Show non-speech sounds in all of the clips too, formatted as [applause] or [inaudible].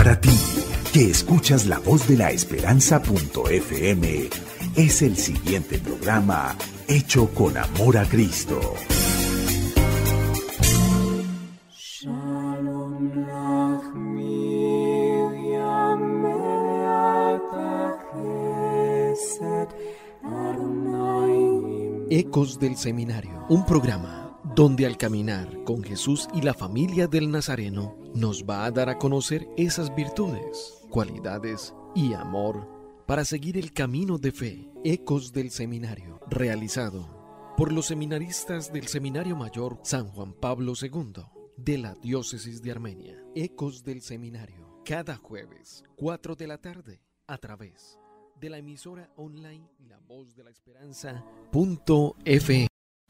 Para ti, que escuchas la voz de la esperanza.fm, es el siguiente programa hecho con amor a Cristo. Ecos del Seminario, un programa donde al caminar con Jesús y la familia del Nazareno nos va a dar a conocer esas virtudes, cualidades y amor para seguir el camino de fe, ecos del seminario, realizado por los seminaristas del Seminario Mayor San Juan Pablo II de la Diócesis de Armenia, ecos del seminario, cada jueves, 4 de la tarde, a través de la emisora online La Voz de la Esperanza.f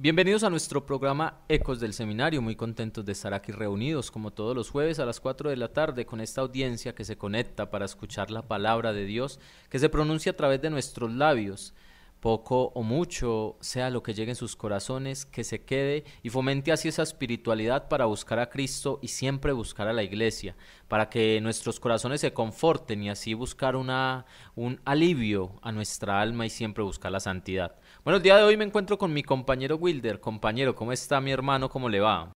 Bienvenidos a nuestro programa Ecos del Seminario, muy contentos de estar aquí reunidos como todos los jueves a las 4 de la tarde con esta audiencia que se conecta para escuchar la palabra de Dios que se pronuncia a través de nuestros labios. Poco o mucho, sea lo que llegue en sus corazones, que se quede y fomente así esa espiritualidad para buscar a Cristo y siempre buscar a la iglesia, para que nuestros corazones se conforten y así buscar un alivio a nuestra alma y siempre buscar la santidad. Bueno, el día de hoy me encuentro con mi compañero Wilder. Compañero, ¿cómo está mi hermano? ¿Cómo le va?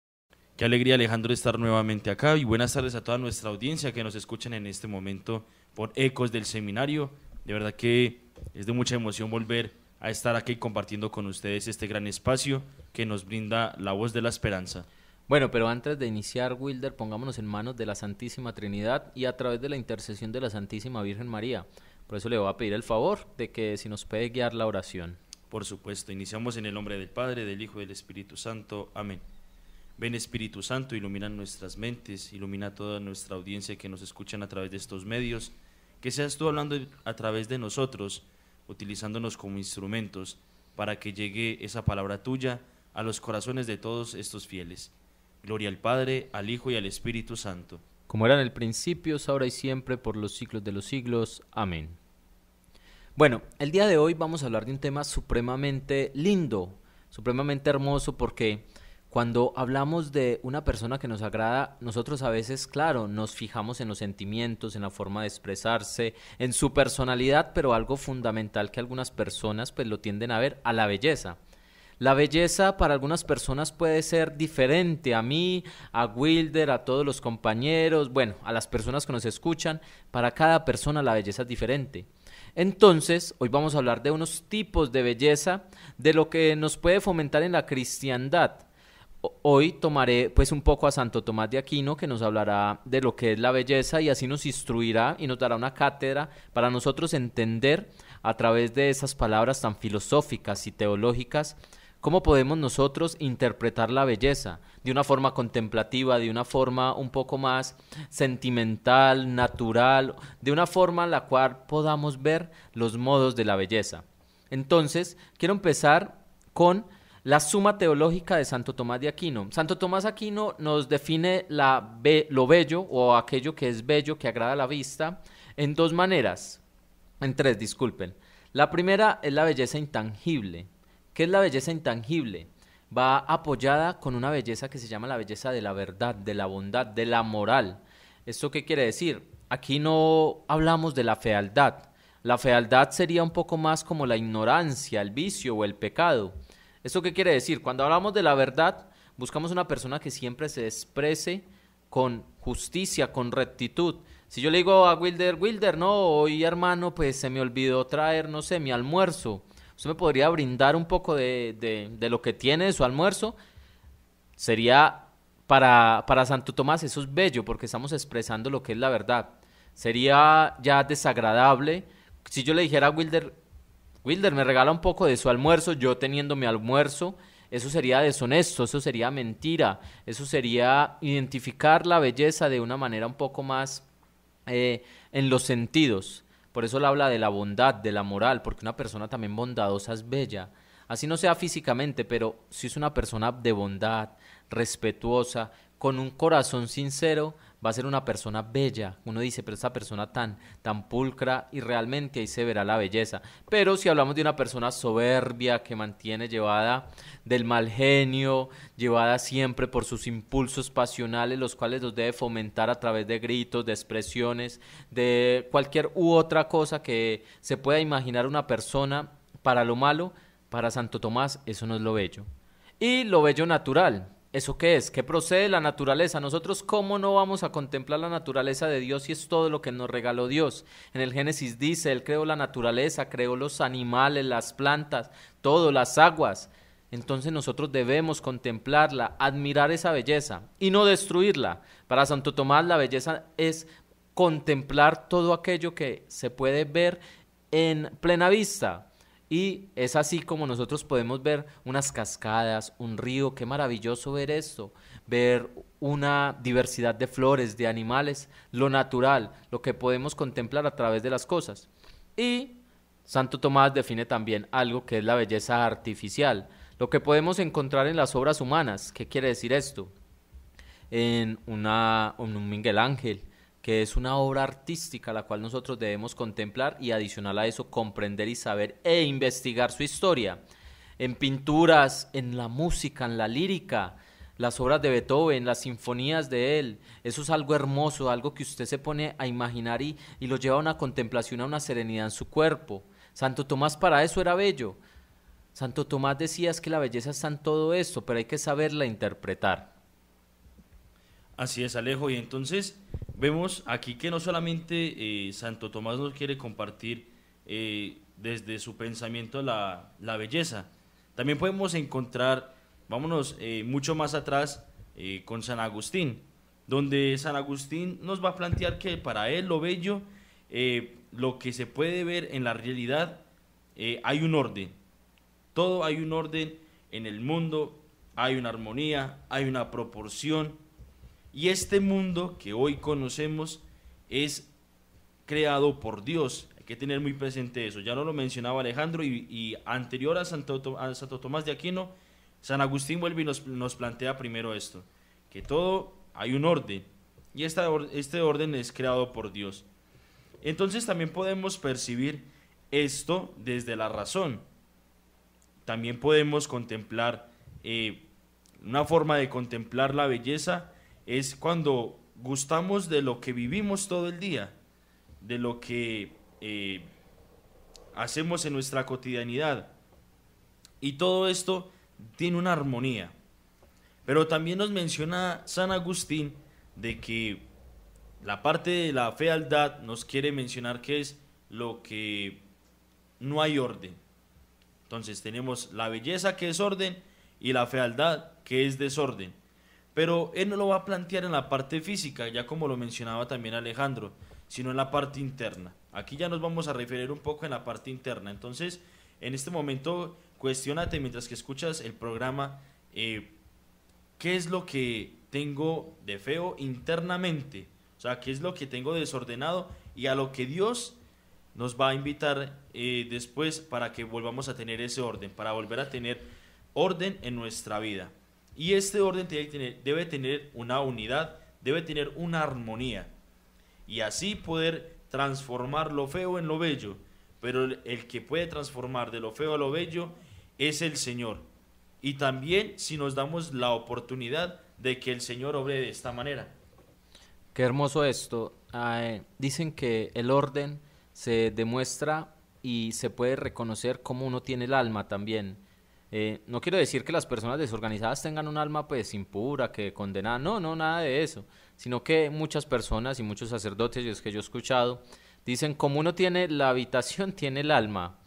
Qué alegría Alejandro estar nuevamente acá y buenas tardes a toda nuestra audiencia que nos escuchan en este momento por Ecos del Seminario. De verdad que es de mucha emoción volver a estar aquí compartiendo con ustedes este gran espacio que nos brinda la voz de la esperanza. Bueno, pero antes de iniciar, Wilder, pongámonos en manos de la Santísima Trinidad y a través de la intercesión de la Santísima Virgen María. Por eso le voy a pedir el favor de que si nos puede guiar la oración por supuesto. Iniciamos en el nombre del Padre, del Hijo y del Espíritu Santo. Amén. Ven Espíritu Santo, ilumina nuestras mentes, ilumina toda nuestra audiencia que nos escuchan a través de estos medios, que seas tú hablando a través de nosotros, utilizándonos como instrumentos para que llegue esa palabra tuya a los corazones de todos estos fieles. Gloria al Padre, al Hijo y al Espíritu Santo. Como era en el principio, ahora y siempre, por los siglos de los siglos. Amén. Bueno, el día de hoy vamos a hablar de un tema supremamente lindo, supremamente hermoso, porque cuando hablamos de una persona que nos agrada, nosotros a veces, claro, nos fijamos en los sentimientos, en la forma de expresarse, en su personalidad, pero algo fundamental que algunas personas pues lo tienden a ver, a la belleza. La belleza para algunas personas puede ser diferente a mí, a Wilder, a todos los compañeros, bueno, a las personas que nos escuchan. Para cada persona la belleza es diferente. Entonces, hoy vamos a hablar de unos tipos de belleza, de lo que nos puede fomentar en la cristiandad. Hoy tomaré pues un poco a Santo Tomás de Aquino que nos hablará de lo que es la belleza y así nos instruirá y nos dará una cátedra para nosotros entender a través de esas palabras tan filosóficas y teológicas ¿Cómo podemos nosotros interpretar la belleza? De una forma contemplativa, de una forma un poco más sentimental, natural, de una forma en la cual podamos ver los modos de la belleza. Entonces, quiero empezar con la suma teológica de Santo Tomás de Aquino. Santo Tomás Aquino nos define la lo bello o aquello que es bello, que agrada la vista, en dos maneras, en tres, disculpen. La primera es la belleza intangible ¿Qué es la belleza intangible? Va apoyada con una belleza que se llama la belleza de la verdad, de la bondad, de la moral. ¿Esto qué quiere decir? Aquí no hablamos de la fealdad. La fealdad sería un poco más como la ignorancia, el vicio o el pecado. eso qué quiere decir? Cuando hablamos de la verdad, buscamos una persona que siempre se exprese con justicia, con rectitud. Si yo le digo a Wilder, Wilder, no, hoy hermano, pues se me olvidó traer, no sé, mi almuerzo. ¿Usted me podría brindar un poco de, lo que tiene de su almuerzo? Sería para, para Santo Tomás, eso es bello porque estamos expresando lo que es la verdad. Sería ya desagradable si yo le dijera a Wilder, Wilder, me regala un poco de su almuerzo, yo teniendo mi almuerzo, eso sería deshonesto, eso sería mentira, eso sería identificar la belleza de una manera un poco más eh, en los sentidos. Por eso él habla de la bondad, de la moral, porque una persona también bondadosa es bella. Así no sea físicamente, pero si es una persona de bondad, respetuosa, con un corazón sincero, va a ser una persona bella. Uno dice, pero esa persona tan, tan pulcra y realmente ahí se verá la belleza. Pero si hablamos de una persona soberbia que mantiene llevada del mal genio, llevada siempre por sus impulsos pasionales, los cuales los debe fomentar a través de gritos, de expresiones, de cualquier u otra cosa que se pueda imaginar una persona para lo malo, para Santo Tomás eso no es lo bello. Y lo bello natural, ¿Eso qué es? ¿Qué procede de la naturaleza? Nosotros cómo no vamos a contemplar la naturaleza de Dios si es todo lo que nos regaló Dios. En el Génesis dice, Él creó la naturaleza, creó los animales, las plantas, todo, las aguas. Entonces nosotros debemos contemplarla, admirar esa belleza y no destruirla. Para Santo Tomás la belleza es contemplar todo aquello que se puede ver en plena vista, y es así como nosotros podemos ver unas cascadas, un río, qué maravilloso ver esto, ver una diversidad de flores, de animales, lo natural, lo que podemos contemplar a través de las cosas. Y Santo Tomás define también algo que es la belleza artificial, lo que podemos encontrar en las obras humanas. ¿Qué quiere decir esto? En, una, un Miguel Ángel, que es una obra artística la cual nosotros debemos contemplar y adicional a eso comprender y saber e investigar su historia. En pinturas, en la música, en la lírica, las obras de Beethoven, las sinfonías de él, eso es algo hermoso, algo que usted se pone a imaginar y, lo lleva a una contemplación, a una serenidad en su cuerpo. Santo Tomás para eso era bello. Santo Tomás decía es que la belleza está en todo esto, pero hay que saberla interpretar. Así es, Alejo. Y entonces vemos aquí que no solamente eh, Santo Tomás nos quiere compartir eh, desde su pensamiento la, belleza, también podemos encontrar, vámonos eh, mucho más atrás, con San Agustín, donde San Agustín nos va a plantear que para él lo bello, lo que se puede ver en la realidad, hay un orden. Todo hay un orden en el mundo, hay una armonía, hay una proporción y este mundo que hoy conocemos es creado por Dios. Hay que tener muy presente eso. Ya no lo mencionaba Alejandro y, anterior a Santo, Santo, Tomás de Aquino, San Agustín vuelve y nos, plantea primero esto, que todo hay un orden y este orden es creado por Dios. Entonces también podemos percibir esto desde la razón. También podemos contemplar eh, una forma de contemplar la belleza es cuando gustamos de lo que vivimos todo el día, de lo que eh, hacemos en nuestra cotidianidad. Y todo esto tiene una armonía. Pero también nos menciona San Agustín de que la parte de la fealdad nos quiere mencionar que es lo que no hay orden. Entonces tenemos la belleza que es orden y la fealdad que es desorden. Pero él no lo va a plantear en la parte física, ya como lo mencionaba también Alejandro, sino en la parte interna. Aquí ya nos vamos a referir un poco en la parte interna. Entonces, en este momento, cuestionate mientras que escuchas el programa, eh, ¿qué es lo que tengo de feo internamente? O sea, ¿qué es lo que tengo desordenado? Y a lo que Dios nos va a invitar eh, después para que volvamos a tener ese orden, para volver a tener orden en nuestra vida. Y este orden debe tener, una unidad, debe tener una armonía. Y así poder transformar lo feo en lo bello. Pero el que puede transformar de lo feo a lo bello es el Señor. Y también si nos damos la oportunidad de que el Señor obre de esta manera. Qué hermoso esto. Ah, eh, dicen que el orden se demuestra y se puede reconocer como uno tiene el alma también. Eh, no quiero decir que las personas desorganizadas tengan un alma pues impura, que condenada, no, no, nada de eso, sino que muchas personas y muchos sacerdotes, y es que yo he escuchado, dicen como uno tiene la habitación, [laughs] tiene el alma.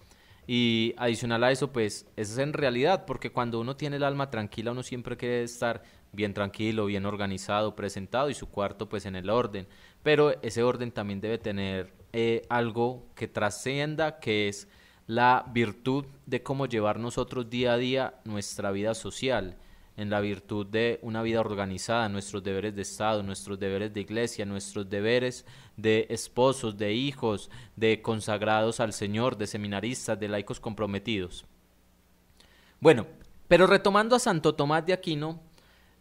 Y adicional a eso, pues eso es en realidad, porque cuando uno tiene el alma tranquila, uno siempre quiere estar bien tranquilo, bien organizado, presentado y su cuarto pues en el orden. Pero ese orden también debe tener eh, algo que trascienda, que es la virtud de cómo llevar nosotros día a día nuestra vida social, en la virtud de una vida organizada, nuestros deberes de Estado, nuestros deberes de iglesia, nuestros deberes de esposos, de hijos, de consagrados al Señor, de seminaristas, de laicos comprometidos. Bueno, pero retomando a Santo Tomás de Aquino,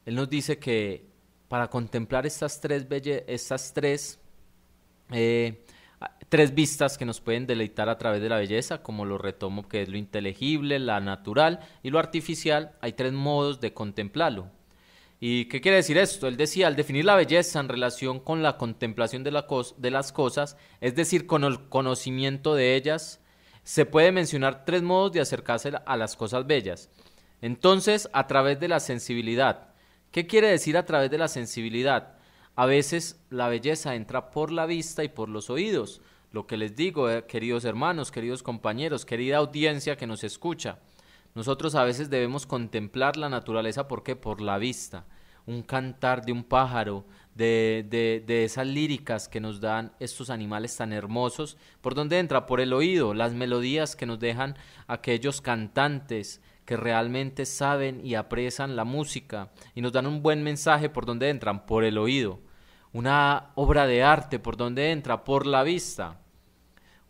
él nos dice que para contemplar estas tres, belle estas tres eh, tres vistas que nos pueden deleitar a través de la belleza, como lo retomo que es lo inteligible, la natural y lo artificial, hay tres modos de contemplarlo. ¿Y qué quiere decir esto? Él decía, al definir la belleza en relación con la contemplación de, de las cosas, es decir, con el conocimiento de ellas, se puede mencionar tres modos de acercarse a las cosas bellas. Entonces, a través de la sensibilidad. ¿Qué quiere decir a través de la sensibilidad? A veces la belleza entra por la vista y por los oídos. Lo que les digo, eh, queridos hermanos, queridos compañeros, querida audiencia que nos escucha, nosotros a veces debemos contemplar la naturaleza, ¿por qué? Por la vista. Un cantar de un pájaro, de, de, esas líricas que nos dan estos animales tan hermosos. ¿Por dónde entra? Por el oído, las melodías que nos dejan aquellos cantantes que realmente saben y aprecian la música y nos dan un buen mensaje. ¿Por dónde entran? Por el oído una obra de arte por donde entra, por la vista.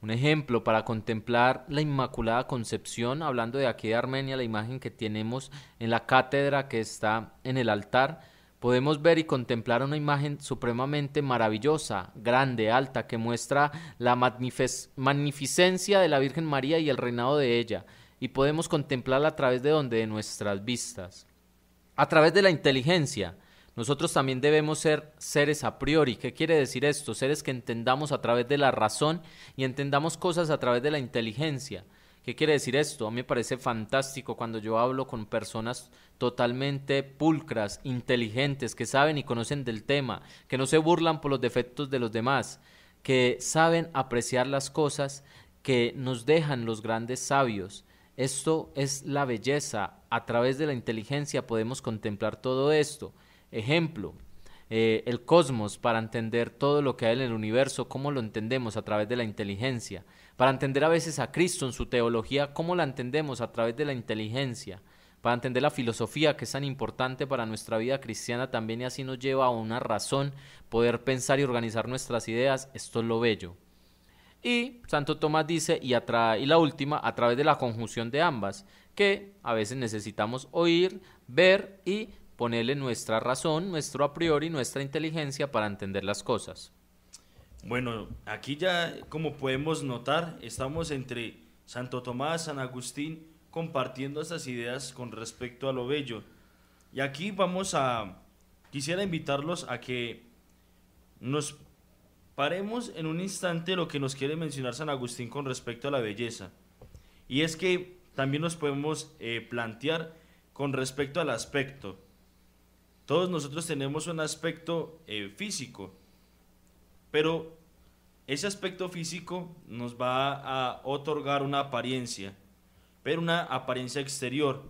Un ejemplo para contemplar la Inmaculada Concepción, hablando de aquí de Armenia, la imagen que tenemos en la cátedra que está en el altar, podemos ver y contemplar una imagen supremamente maravillosa, grande, alta, que muestra la magnificencia de la Virgen María y el reinado de ella, y podemos contemplarla a través de donde, de nuestras vistas, a través de la inteligencia, nosotros también debemos ser seres a priori. ¿Qué quiere decir esto? Seres que entendamos a través de la razón y entendamos cosas a través de la inteligencia. ¿Qué quiere decir esto? A mí me parece fantástico cuando yo hablo con personas totalmente pulcras, inteligentes, que saben y conocen del tema, que no se burlan por los defectos de los demás, que saben apreciar las cosas que nos dejan los grandes sabios. Esto es la belleza. A través de la inteligencia podemos contemplar todo esto. Ejemplo, eh, el cosmos para entender todo lo que hay en el universo, cómo lo entendemos a través de la inteligencia. Para entender a veces a Cristo en su teología, cómo la entendemos a través de la inteligencia. Para entender la filosofía que es tan importante para nuestra vida cristiana también y así nos lleva a una razón, poder pensar y organizar nuestras ideas, esto es lo bello. Y Santo Tomás dice, y, y la última, a través de la conjunción de ambas, que a veces necesitamos oír, ver y ponerle nuestra razón, nuestro a priori, nuestra inteligencia para entender las cosas. Bueno, aquí ya como podemos notar, estamos entre Santo Tomás, San Agustín, compartiendo estas ideas con respecto a lo bello. Y aquí vamos a, quisiera invitarlos a que nos paremos en un instante lo que nos quiere mencionar San Agustín con respecto a la belleza. Y es que también nos podemos eh, plantear con respecto al aspecto. Todos nosotros tenemos un aspecto eh, físico, pero ese aspecto físico nos va a otorgar una apariencia, pero una apariencia exterior.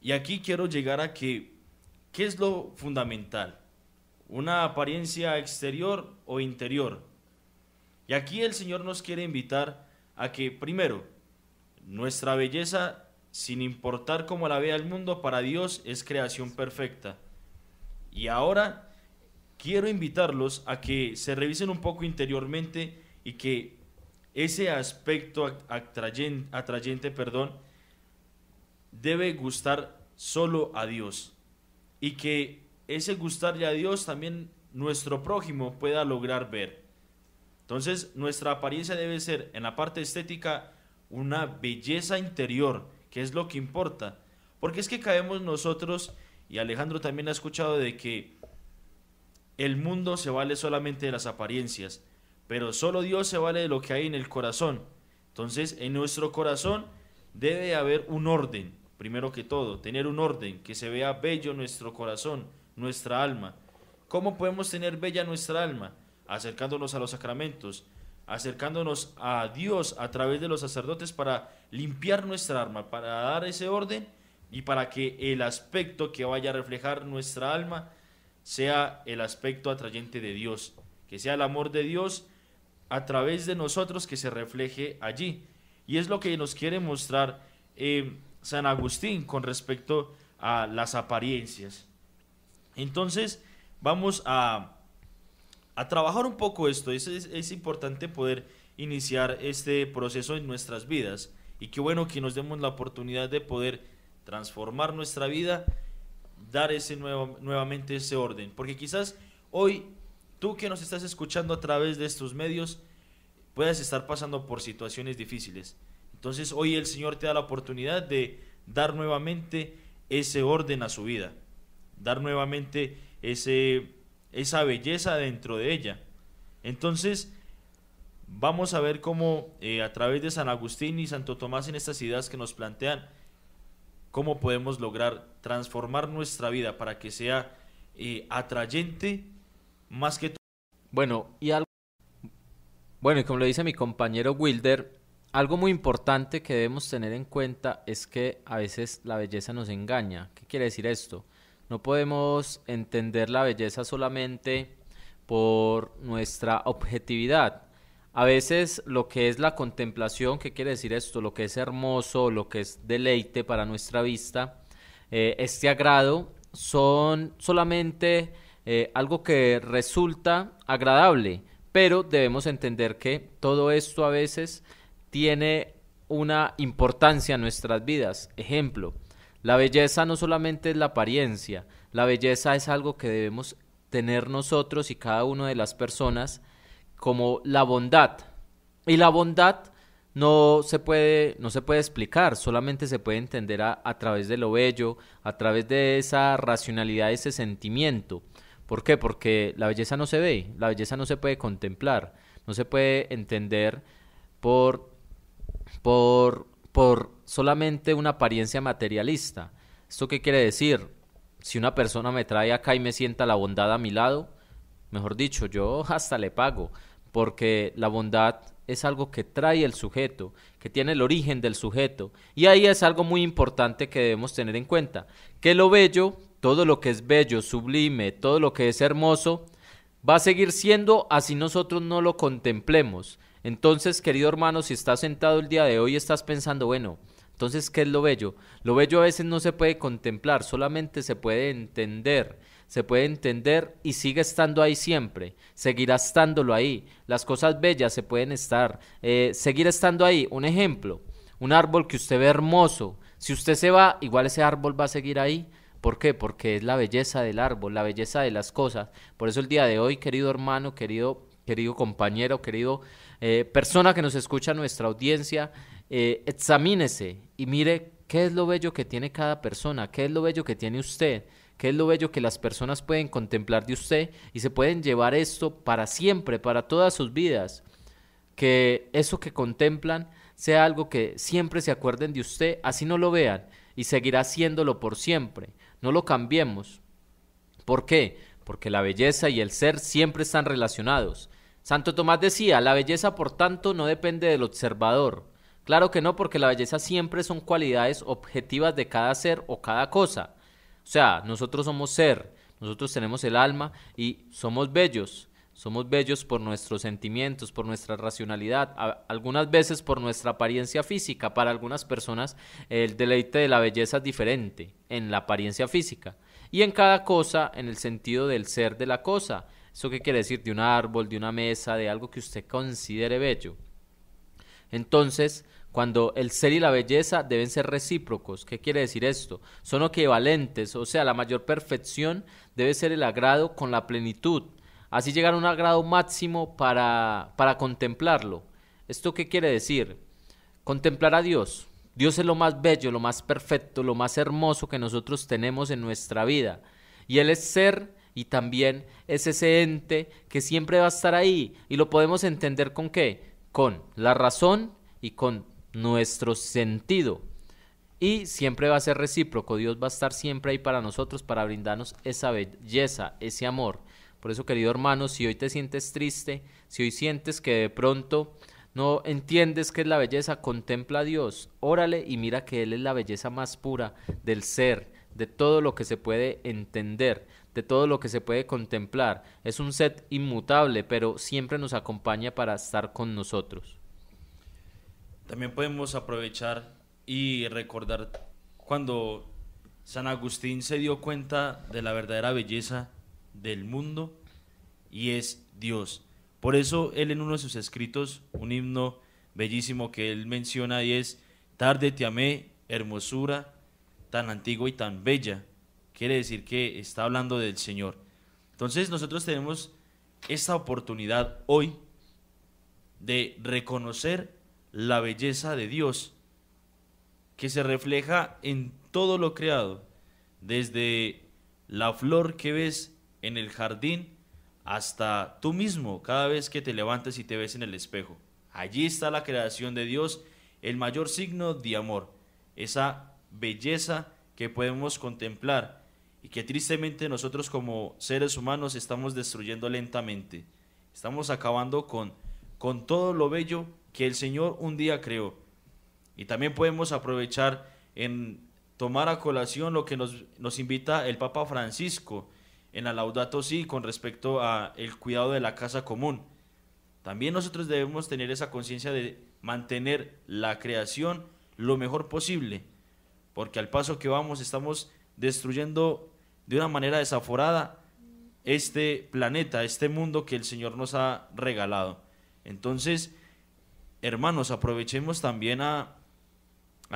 Y aquí quiero llegar a que, ¿qué es lo fundamental? ¿Una apariencia exterior o interior? Y aquí el Señor nos quiere invitar a que, primero, nuestra belleza, sin importar cómo la vea el mundo, para Dios es creación perfecta. Y ahora quiero invitarlos a que se revisen un poco interiormente y que ese aspecto atrayente, perdón, debe gustar solo a Dios. Y que ese gustarle a Dios también nuestro prójimo pueda lograr ver. Entonces, nuestra apariencia debe ser en la parte estética una belleza interior, que es lo que importa. Porque es que caemos nosotros y Alejandro también ha escuchado de que el mundo se vale solamente de las apariencias, pero solo Dios se vale de lo que hay en el corazón. Entonces, en nuestro corazón debe haber un orden, primero que todo, tener un orden, que se vea bello nuestro corazón, nuestra alma. ¿Cómo podemos tener bella nuestra alma? Acercándonos a los sacramentos, acercándonos a Dios a través de los sacerdotes para limpiar nuestra alma, para dar ese orden y para que el aspecto que vaya a reflejar nuestra alma sea el aspecto atrayente de Dios, que sea el amor de Dios a través de nosotros que se refleje allí. Y es lo que nos quiere mostrar eh, San Agustín con respecto a las apariencias. Entonces, vamos a, trabajar un poco esto. Es, es, importante poder iniciar este proceso en nuestras vidas. Y qué bueno que nos demos la oportunidad de poder transformar nuestra vida, dar ese nuevo, nuevamente ese orden. Porque quizás hoy tú que nos estás escuchando a través de estos medios puedas estar pasando por situaciones difíciles. Entonces hoy el Señor te da la oportunidad de dar nuevamente ese orden a su vida, dar nuevamente ese, esa belleza dentro de ella. Entonces, vamos a ver cómo eh, a través de San Agustín y Santo Tomás en estas ideas que nos plantean, cómo podemos lograr transformar nuestra vida para que sea eh, atrayente más que todo. Bueno, y algo... Bueno, y como lo dice mi compañero Wilder, algo muy importante que debemos tener en cuenta es que a veces la belleza nos engaña. ¿Qué quiere decir esto? No podemos entender la belleza solamente por nuestra objetividad. A veces lo que es la contemplación, ¿qué quiere decir esto? Lo que es hermoso, lo que es deleite para nuestra vista, eh, este agrado, son solamente eh, algo que resulta agradable, pero debemos entender que todo esto a veces tiene una importancia en nuestras vidas. Ejemplo, la belleza no solamente es la apariencia, la belleza es algo que debemos tener nosotros y cada una de las personas como la bondad. Y la bondad no se puede, no se puede explicar, solamente se puede entender a, través de lo bello, a través de esa racionalidad, ese sentimiento. ¿Por qué? Porque la belleza no se ve, la belleza no se puede contemplar, no se puede entender por, por, por solamente una apariencia materialista. ¿Esto qué quiere decir? Si una persona me trae acá y me sienta la bondad a mi lado, mejor dicho, yo [laughs] hasta le pago porque la bondad es algo que trae el sujeto, que tiene el origen del sujeto. Y ahí es algo muy importante que debemos tener en cuenta, que lo bello, todo lo que es bello, sublime, todo lo que es hermoso, va a seguir siendo así nosotros no lo contemplemos. Entonces, querido hermano, si estás sentado el día de hoy, estás pensando, bueno, entonces, ¿qué es lo bello? Lo bello a veces no se puede contemplar, solamente se puede entender se puede entender y sigue estando ahí siempre, seguirá estándolo ahí, las cosas bellas se pueden estar, eh, seguir estando ahí. Un ejemplo, un árbol que usted ve hermoso, si usted se va, igual ese árbol va a seguir ahí. ¿Por qué? Porque es la belleza del árbol, la belleza de las cosas. Por eso el día de hoy, querido hermano, querido, querido compañero, querido eh, persona que nos escucha, nuestra audiencia, eh, examínese y mire qué es lo bello que tiene cada persona, qué es lo bello que tiene usted qué es lo bello que las personas pueden contemplar de usted y se pueden llevar esto para siempre, para todas sus vidas. Que eso que contemplan sea algo que siempre se acuerden de usted, así no lo vean y seguirá haciéndolo por siempre. No lo cambiemos. ¿Por qué? Porque la belleza y el ser siempre están relacionados. Santo Tomás decía, la belleza por tanto no depende del observador. Claro que no, porque la belleza siempre son cualidades objetivas de cada ser o cada cosa. O sea, nosotros somos ser, nosotros tenemos el alma y somos bellos. Somos bellos por nuestros sentimientos, por nuestra racionalidad, algunas veces por nuestra apariencia física. Para algunas personas el deleite de la belleza es diferente en la apariencia física. Y en cada cosa, en el sentido del ser de la cosa. ¿Eso qué quiere decir? De un árbol, de una mesa, de algo que usted considere bello. Entonces, cuando el ser y la belleza deben ser recíprocos. ¿Qué quiere decir esto? Son equivalentes, o sea, la mayor perfección debe ser el agrado con la plenitud. Así llegar a un agrado máximo para, para contemplarlo. ¿Esto qué quiere decir? Contemplar a Dios. Dios es lo más bello, lo más perfecto, lo más hermoso que nosotros tenemos en nuestra vida. Y Él es ser y también es ese ente que siempre va a estar ahí. Y lo podemos entender con qué? Con la razón y con nuestro sentido. Y siempre va a ser recíproco. Dios va a estar siempre ahí para nosotros, para brindarnos esa belleza, ese amor. Por eso, querido hermano, si hoy te sientes triste, si hoy sientes que de pronto no entiendes qué es la belleza, contempla a Dios, órale y mira que Él es la belleza más pura del ser, de todo lo que se puede entender, de todo lo que se puede contemplar. Es un set inmutable, pero siempre nos acompaña para estar con nosotros. También podemos aprovechar y recordar cuando San Agustín se dio cuenta de la verdadera belleza del mundo y es Dios. Por eso él en uno de sus escritos, un himno bellísimo que él menciona y es, tarde te amé, hermosura, tan antigua y tan bella. Quiere decir que está hablando del Señor. Entonces nosotros tenemos esta oportunidad hoy de reconocer la belleza de Dios que se refleja en todo lo creado, desde la flor que ves en el jardín hasta tú mismo cada vez que te levantas y te ves en el espejo. Allí está la creación de Dios, el mayor signo de amor, esa belleza que podemos contemplar y que tristemente nosotros como seres humanos estamos destruyendo lentamente. Estamos acabando con, con todo lo bello que el Señor un día creó. Y también podemos aprovechar en tomar a colación lo que nos, invita el Papa Francisco en la Laudato Si con respecto a el cuidado de la casa común. También nosotros debemos tener esa conciencia de mantener la creación lo mejor posible, porque al paso que vamos estamos destruyendo de una manera desaforada este planeta, este mundo que el Señor nos ha regalado. Entonces, hermanos, aprovechemos también a,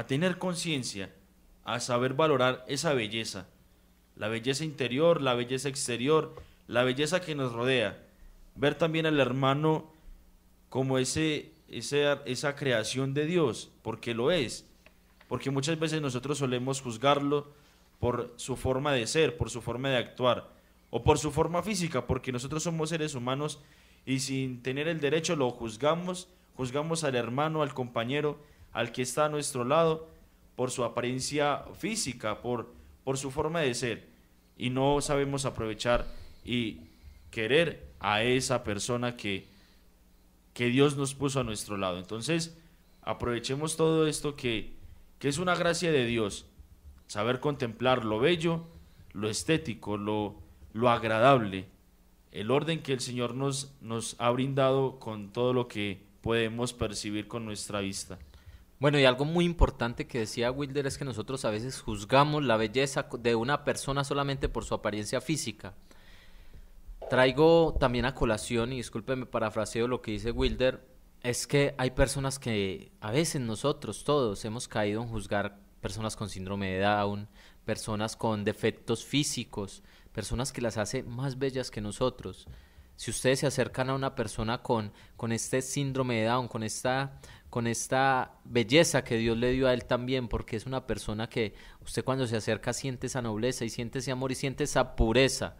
tener conciencia, a saber valorar esa belleza, la belleza interior, la belleza exterior, la belleza que nos rodea. Ver también al hermano como ese, esa creación de Dios, porque lo es. Porque muchas veces nosotros solemos juzgarlo por su forma de ser, por su forma de actuar, o por su forma física, porque nosotros somos seres humanos y sin tener el derecho lo juzgamos juzgamos al hermano, al compañero, al que está a nuestro lado, por su apariencia física, por, por su forma de ser, y no sabemos aprovechar y querer a esa persona que, que Dios nos puso a nuestro lado. Entonces, aprovechemos todo esto que, que es una gracia de Dios, saber contemplar lo bello, lo estético, lo, lo agradable, el orden que el Señor nos, nos ha brindado con todo lo que podemos percibir con nuestra vista. Bueno, y algo muy importante que decía Wilder es que nosotros a veces juzgamos la belleza de una persona solamente por su apariencia física. Traigo también a colación, y discúlpeme parafraseo lo que dice Wilder, es que hay personas que a veces nosotros todos hemos caído en juzgar personas con síndrome de Down, personas con defectos físicos, personas que las hace más bellas que nosotros si ustedes se acercan a una persona con, con este síndrome de Down, con esta, con esta belleza que Dios le dio a él también, porque es una persona que usted cuando se acerca siente esa nobleza y siente ese amor y siente esa pureza.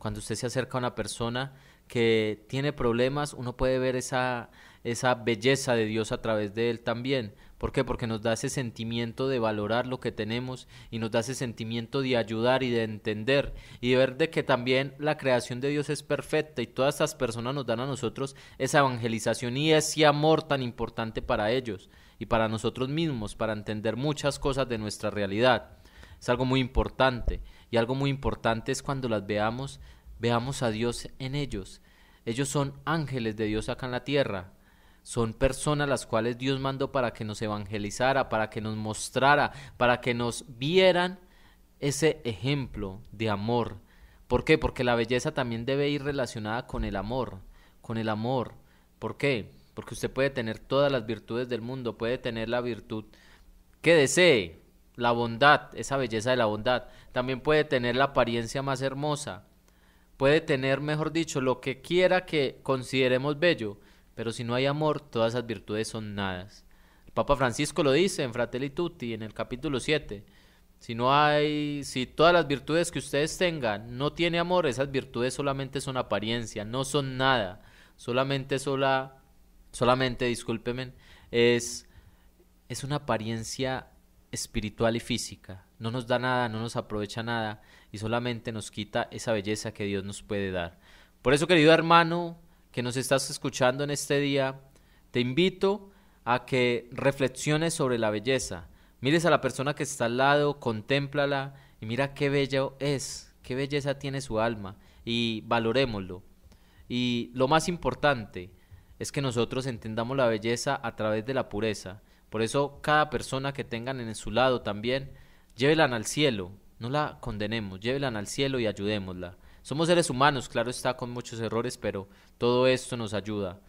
Cuando usted se acerca a una persona que tiene problemas, uno puede ver esa, esa belleza de Dios a través de él también. ¿Por qué? Porque nos da ese sentimiento de valorar lo que tenemos y nos da ese sentimiento de ayudar y de entender y de ver de que también la creación de Dios es perfecta y todas estas personas nos dan a nosotros esa evangelización y ese amor tan importante para ellos y para nosotros mismos, para entender muchas cosas de nuestra realidad. Es algo muy importante. Y algo muy importante es cuando las veamos, veamos a Dios en ellos. Ellos son ángeles de Dios acá en la tierra. Son personas las cuales Dios mandó para que nos evangelizara, para que nos mostrara, para que nos vieran ese ejemplo de amor. ¿Por qué? Porque la belleza también debe ir relacionada con el amor, con el amor. ¿Por qué? Porque usted puede tener todas las virtudes del mundo, puede tener la virtud que desee, la bondad, esa belleza de la bondad. También puede tener la apariencia más hermosa. Puede tener, mejor dicho, lo que quiera que consideremos bello. Pero si no hay amor, todas esas virtudes son nada El Papa Francisco lo dice en Fratelli Tutti, en el capítulo 7. Si no hay, si todas las virtudes que ustedes tengan no tiene amor, esas virtudes solamente son apariencia, no son nada. Solamente sola, solamente, discúlpenme, es, es una apariencia espiritual y física. No nos da nada, no nos aprovecha nada y solamente nos quita esa belleza que Dios nos puede dar. Por eso, querido hermano que nos estás escuchando en este día, te invito a que reflexiones sobre la belleza. Mires a la persona que está al lado, contémplala y mira qué bella es, qué belleza tiene su alma y valorémoslo. Y lo más importante es que nosotros entendamos la belleza a través de la pureza. Por eso cada persona que tengan en su lado también, llévela al cielo, no la condenemos, llévela al cielo y ayudémosla. Somos seres humanos, claro está, con muchos errores, pero todo esto nos ayuda.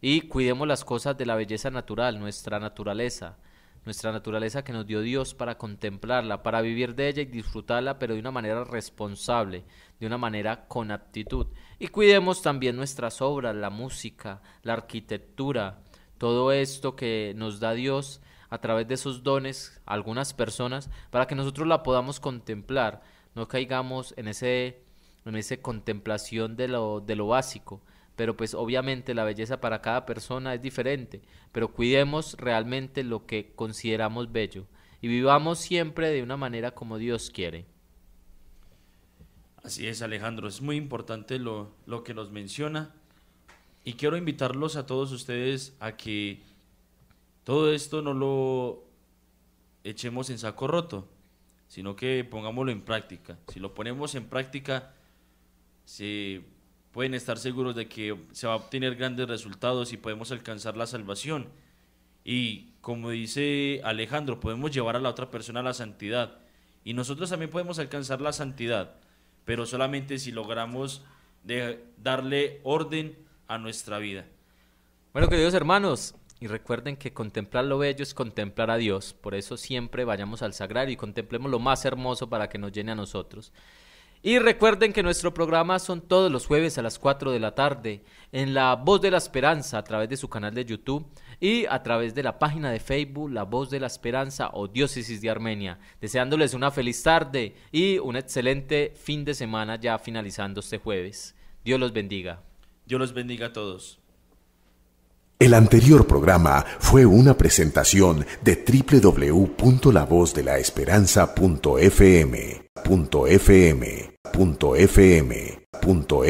Y cuidemos las cosas de la belleza natural, nuestra naturaleza, nuestra naturaleza que nos dio Dios para contemplarla, para vivir de ella y disfrutarla, pero de una manera responsable, de una manera con aptitud. Y cuidemos también nuestras obras, la música, la arquitectura, todo esto que nos da Dios a través de esos dones algunas personas para que nosotros la podamos contemplar, no caigamos en ese esa contemplación de lo, de lo básico, pero pues obviamente la belleza para cada persona es diferente, pero cuidemos realmente lo que consideramos bello y vivamos siempre de una manera como Dios quiere. Así es, Alejandro, es muy importante lo, lo que nos menciona y quiero invitarlos a todos ustedes a que todo esto no lo echemos en saco roto, sino que pongámoslo en práctica. Si lo ponemos en práctica, se pueden estar seguros de que se va a obtener grandes resultados y podemos alcanzar la salvación. Y como dice Alejandro, podemos llevar a la otra persona a la santidad. Y nosotros también podemos alcanzar la santidad, pero solamente si logramos darle orden a nuestra vida. Bueno, queridos hermanos, y recuerden que contemplar lo bello es contemplar a Dios. Por eso siempre vayamos al sagrario y contemplemos lo más hermoso para que nos llene a nosotros. Y recuerden que nuestro programa son todos los jueves a las 4 de la tarde en La Voz de la Esperanza a través de su canal de YouTube y a través de la página de Facebook La Voz de la Esperanza o Diócesis de Armenia. Deseándoles una feliz tarde y un excelente fin de semana ya finalizando este jueves. Dios los bendiga. Dios los bendiga a todos. El anterior programa fue una presentación de www.lavozdelaesperanza.fm.fm.fm.fm